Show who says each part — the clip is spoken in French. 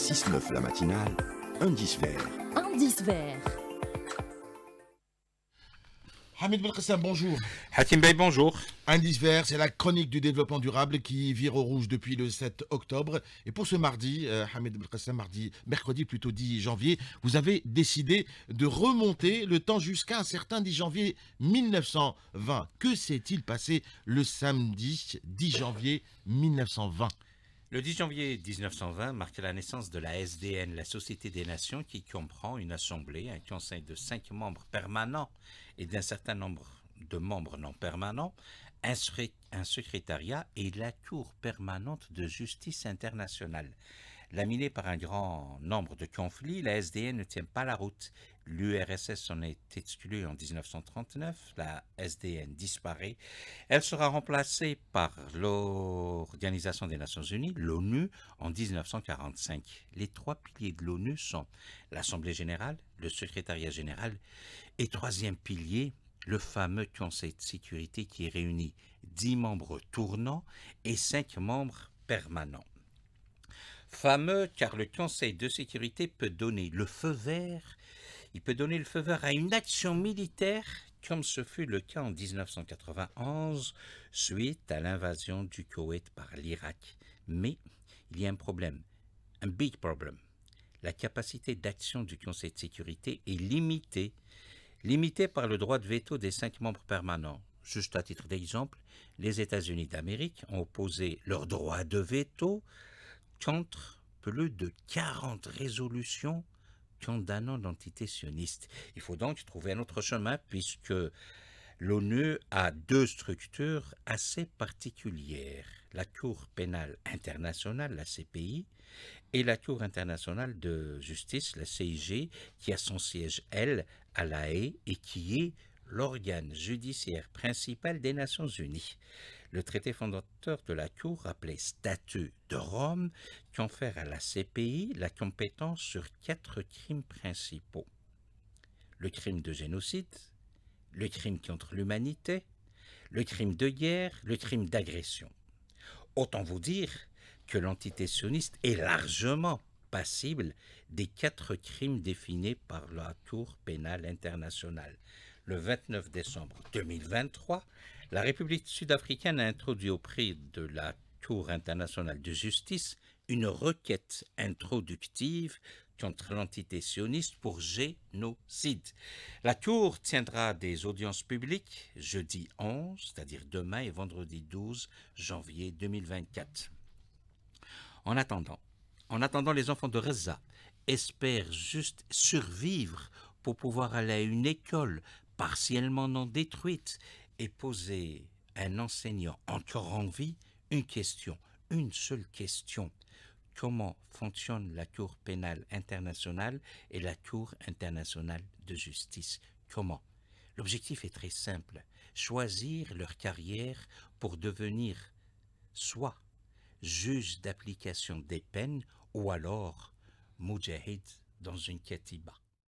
Speaker 1: 6-9 la matinale, indice vert. Indice vert. Hamid ben bonjour. Hatim Bey, bonjour. Indice vert, c'est la chronique du développement durable qui vire au rouge depuis le 7 octobre. Et pour ce mardi, euh, Hamid ben mardi, mercredi plutôt 10 janvier, vous avez décidé de remonter le temps jusqu'à un certain 10 janvier 1920. Que s'est-il passé le samedi 10 janvier 1920
Speaker 2: le 10 janvier 1920 marque la naissance de la SDN, la Société des Nations, qui comprend une assemblée, un conseil de cinq membres permanents et d'un certain nombre de membres non permanents, un, secrétariat et la Cour permanente de justice internationale. Laminée par un grand nombre de conflits, la SDN ne tient pas la route. L'URSS en est exclue en 1939, la SDN disparaît. Elle sera remplacée par l'Organisation des Nations Unies, l'ONU, en 1945. Les trois piliers de l'ONU sont l'Assemblée générale, le secrétariat général et troisième pilier, le fameux Conseil de sécurité qui réunit dix membres tournants et cinq membres permanents fameux car le Conseil de sécurité peut donner le feu vert, il peut donner le feu vert à une action militaire comme ce fut le cas en 1991 suite à l'invasion du Koweït par l'Irak. Mais il y a un problème, un big problem. La capacité d'action du Conseil de sécurité est limitée, limitée par le droit de veto des cinq membres permanents. Juste à titre d'exemple, les États-Unis d'Amérique ont opposé leur droit de veto contre plus de 40 résolutions condamnant l'entité sioniste. Il faut donc trouver un autre chemin puisque l'ONU a deux structures assez particulières, la Cour pénale internationale, la CPI, et la Cour internationale de justice, la CIG, qui a son siège, elle, à La Haye et qui est l'organe judiciaire principal des Nations Unies. Le traité fondateur de la Cour, appelé Statut de Rome, confère à la CPI la compétence sur quatre crimes principaux. Le crime de génocide, le crime contre l'humanité, le crime de guerre, le crime d'agression. Autant vous dire que l'entité sioniste est largement passible des quatre crimes définis par la Cour pénale internationale le 29 décembre 2023, la République sud-africaine a introduit au prix de la Cour internationale de justice une requête introductive contre l'entité sioniste pour génocide. La Cour tiendra des audiences publiques jeudi 11, c'est-à-dire demain et vendredi 12 janvier 2024. En attendant, en attendant, les enfants de Reza espèrent juste survivre pour pouvoir aller à une école partiellement non détruite, et poser à un enseignant encore en vie une question, une seule question. Comment fonctionne la Cour pénale internationale et la Cour internationale de justice Comment L'objectif est très simple, choisir leur carrière pour devenir soit juge d'application des peines ou alors Mujahid dans une katiba.